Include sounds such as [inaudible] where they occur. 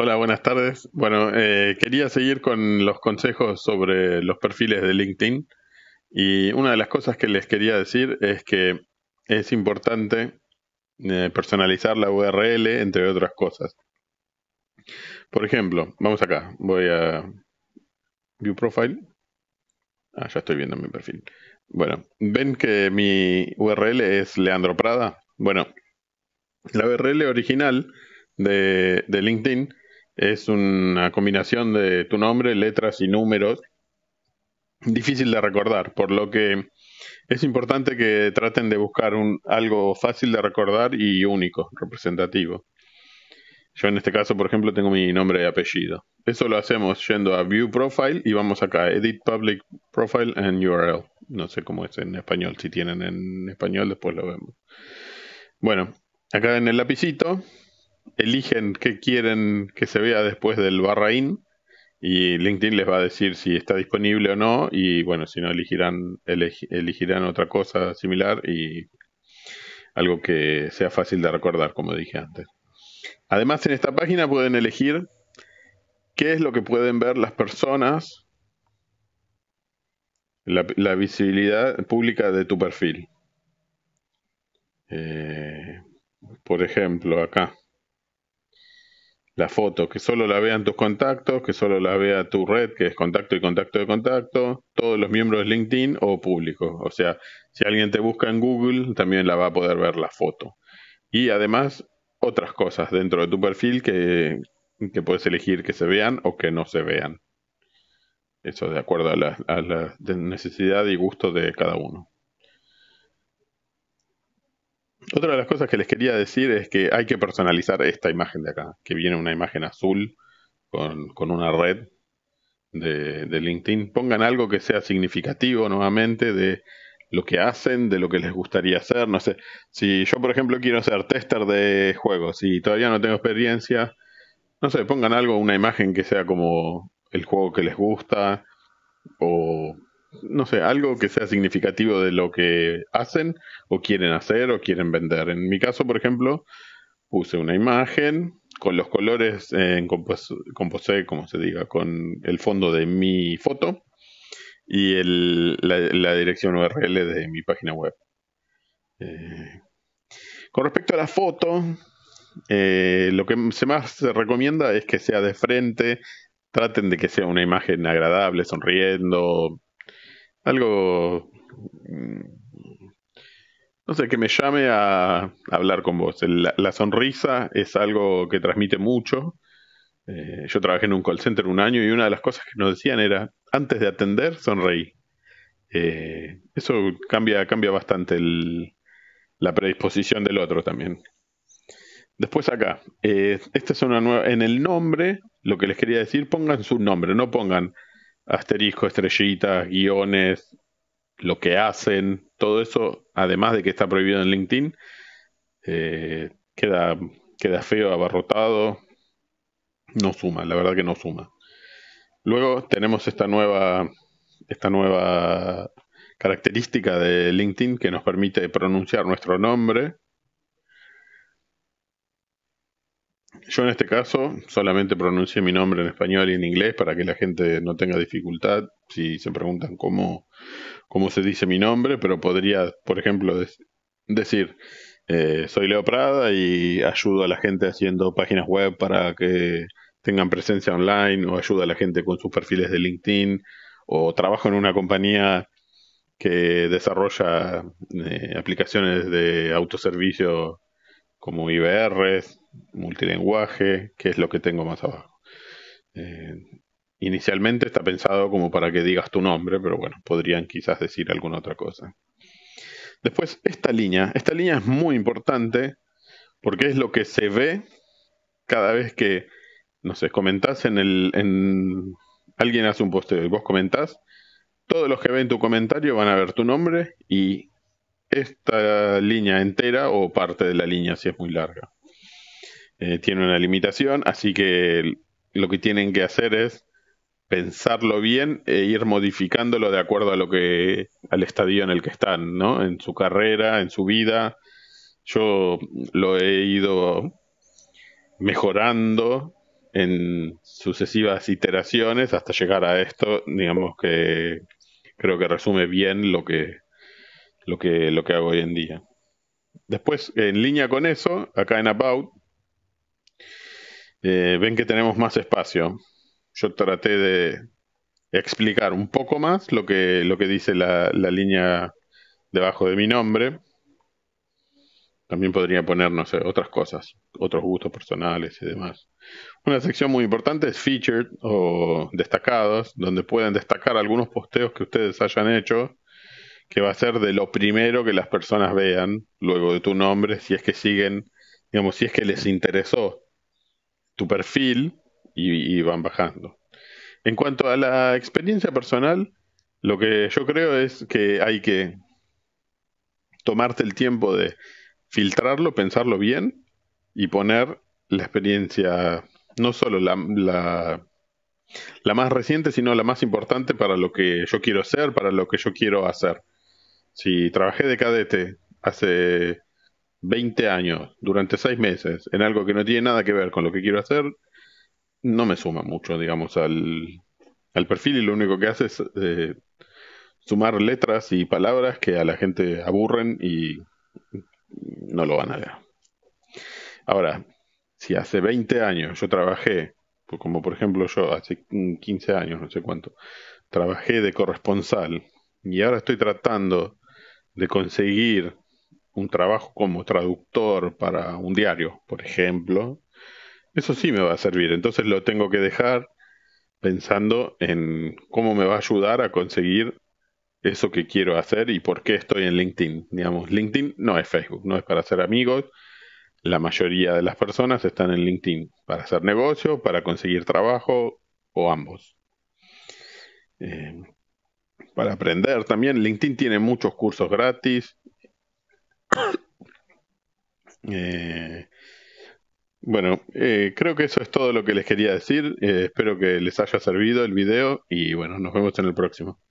Hola, buenas tardes. Bueno, eh, quería seguir con los consejos sobre los perfiles de LinkedIn. Y una de las cosas que les quería decir es que es importante eh, personalizar la URL, entre otras cosas. Por ejemplo, vamos acá, voy a View Profile. Ah, ya estoy viendo mi perfil. Bueno, ven que mi URL es Leandro Prada. Bueno, la URL original de LinkedIn es una combinación de tu nombre, letras y números. Difícil de recordar, por lo que es importante que traten de buscar un, algo fácil de recordar y único, representativo. Yo en este caso, por ejemplo, tengo mi nombre y apellido. Eso lo hacemos yendo a View Profile y vamos acá, Edit Public Profile and URL. No sé cómo es en español, si tienen en español después lo vemos. Bueno, acá en el lapicito eligen qué quieren que se vea después del barraín y LinkedIn les va a decir si está disponible o no y bueno, si no elegirán, elegirán otra cosa similar y algo que sea fácil de recordar, como dije antes. Además, en esta página pueden elegir qué es lo que pueden ver las personas, la, visibilidad pública de tu perfil. Eh, por ejemplo, acá la foto, que solo la vean tus contactos, que solo la vea tu red, que es contacto y contacto de contacto, todos los miembros de LinkedIn o público. O sea, si alguien te busca en Google, también la va a poder ver la foto. Y además, otras cosas dentro de tu perfil que, puedes elegir que se vean o que no se vean. Eso de acuerdo a la necesidad y gusto de cada uno. Otra de las cosas que les quería decir es que hay que personalizar esta imagen de acá, que viene una imagen azul con, una red de, de, LinkedIn. Pongan algo que sea significativo nuevamente de lo que hacen, de lo que les gustaría hacer. No sé, si yo por ejemplo quiero ser tester de juegos y todavía no tengo experiencia, no sé, pongan algo, una imagen que sea como el juego que les gusta o no sé, algo que sea significativo de lo que hacen o quieren hacer o quieren vender. En mi caso, por ejemplo, puse una imagen con los colores eh, en compos como se diga, con el fondo de mi foto y la, dirección URL de mi página web. Eh, con respecto a la foto, eh, lo que se más se recomienda es que sea de frente, traten de que sea una imagen agradable, sonriendo, algo, mm, no sé, que me llame a, hablar con vos. La, sonrisa es algo que transmite mucho. Eh, yo trabajé en un call center un año y una de las cosas que nos decían era, antes de atender, sonreí. Eh, eso cambia, cambia bastante la predisposición del otro también. Después acá, eh, esta es una nueva, en el nombre, lo que les quería decir, pongan su nombre, no pongan asterisco, estrellitas, guiones, lo que hacen, todo eso, además de que está prohibido en LinkedIn, eh, queda, queda feo, abarrotado, no suma, la verdad que no suma. Luego tenemos esta nueva, esta nueva característica de LinkedIn que nos permite pronunciar nuestro nombre Yo en este caso solamente pronuncié mi nombre en español y en inglés para que la gente no tenga dificultad si se preguntan cómo, se dice mi nombre, pero podría, por ejemplo, decir, eh, soy Leo Prada y ayudo a la gente haciendo páginas web para que tengan presencia online o ayudo a la gente con sus perfiles de LinkedIn o trabajo en una compañía que desarrolla eh, aplicaciones de autoservicio como IBR, multilinguaje, que es lo que tengo más abajo. Eh, inicialmente está pensado como para que digas tu nombre, pero bueno, podrían quizás decir alguna otra cosa. Después, esta línea. Esta línea es muy importante porque es lo que se ve cada vez que, no sé, comentás en el... alguien hace un posteo y vos comentás, todos los que ven tu comentario van a ver tu nombre y esta línea entera o parte de la línea si es muy larga. Eh, tiene una limitación, así que lo que tienen que hacer es pensarlo bien e ir modificándolo de acuerdo a lo que al estadio en el que están, En su carrera, en su vida. Yo lo he ido mejorando en sucesivas iteraciones hasta llegar a esto, digamos que creo que resume bien lo que lo que, hago hoy en día. Después, en línea con eso, acá en About, eh, ven que tenemos más espacio. Yo traté de explicar un poco más lo que, lo que dice la, la línea debajo de mi nombre. También podría ponernos otras cosas, otros gustos personales y demás. Una sección muy importante es featured o destacados, donde pueden destacar algunos posteos que ustedes hayan hecho que va a ser de lo primero que las personas vean luego de tu nombre, si es que siguen, digamos, si es que les interesó tu perfil y, van bajando. En cuanto a la experiencia personal, lo que yo creo es que hay que tomarte el tiempo de filtrarlo, pensarlo bien y poner la experiencia, no solo la, la, la, más reciente, sino la más importante para lo que yo quiero ser, para lo que yo quiero hacer si trabajé de cadete hace 20 años, durante 6 meses, en algo que no tiene nada que ver con lo que quiero hacer, no me suma mucho, digamos, al, al perfil y lo único que hace es eh, sumar letras y palabras que a la gente aburren y no lo van a leer. Ahora, si hace 20 años yo trabajé, pues como por ejemplo yo hace 15 años, no sé cuánto, trabajé de corresponsal y ahora estoy tratando de conseguir un trabajo como traductor para un diario, por ejemplo, eso sí me va a servir. Entonces lo tengo que dejar pensando en cómo me va a ayudar a conseguir eso que quiero hacer y por qué estoy en LinkedIn. Digamos, LinkedIn no es Facebook, no es para hacer amigos. La mayoría de las personas están en LinkedIn para hacer negocio, para conseguir trabajo o ambos. Eh, para aprender también. LinkedIn tiene muchos cursos gratis. [coughs] Eh, bueno, eh, creo que eso es todo lo que les quería decir. Eh, espero que les haya servido el video y bueno, nos vemos en el próximo.